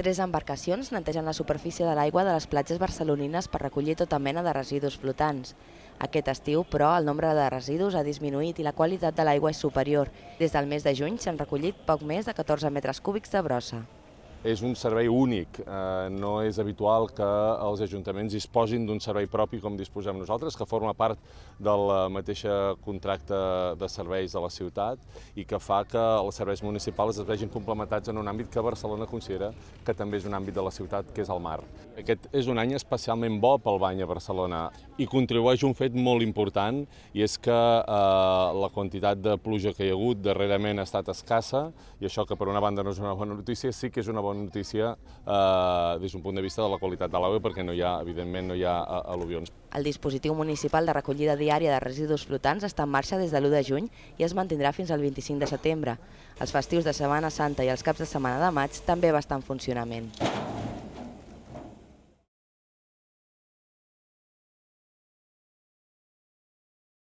Tres embarcacions netegen la superfície de l'aigua de les platges barcelonines per recollir tota mena de residus flotants. Aquest estiu, però, el nombre de residus ha disminuït i la qualitat de l'aigua és superior. Des del mes de juny s'han recollit poc més de 14 metres cúbics de brossa és un servei únic. Eh, no és habitual que els ajuntaments disposin d'un servei propi com disposem nosaltres, que forma part del eh, mateix eh, contracte de serveis de la ciutat i que fa que els serveis municipals es vegin complementats en un àmbit que Barcelona considera que també és un àmbit de la ciutat, que és el mar. Aquest és un any especialment bo pel bany a Barcelona i contribueix un fet molt important i és que eh, la quantitat de pluja que hi ha hagut darrerament ha estat escassa i això que per una banda no és una bona notícia sí que és una bona bona notícia eh, des d'un punt de vista de la qualitat de l'aigua, perquè no hi ha, evidentment no hi ha eh, al·luvions. El dispositiu municipal de recollida diària de residus flotants està en marxa des de l'1 de juny i es mantindrà fins al 25 de setembre. Els festius de Setmana Santa i els caps de setmana de maig també va estar en funcionament.